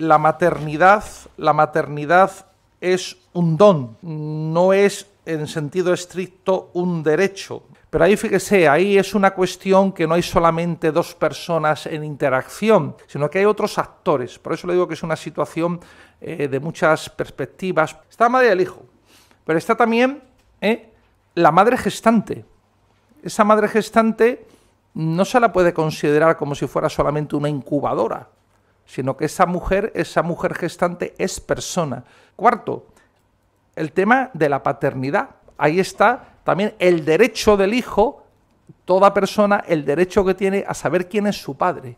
la maternidad, la maternidad es un don, no es en sentido estricto un derecho. Pero ahí fíjese, ahí es una cuestión que no hay solamente dos personas en interacción, sino que hay otros actores. Por eso le digo que es una situación eh, de muchas perspectivas. Está la madre del hijo, pero está también eh, la madre gestante. Esa madre gestante no se la puede considerar como si fuera solamente una incubadora sino que esa mujer, esa mujer gestante es persona. Cuarto, el tema de la paternidad. Ahí está también el derecho del hijo, toda persona, el derecho que tiene a saber quién es su padre.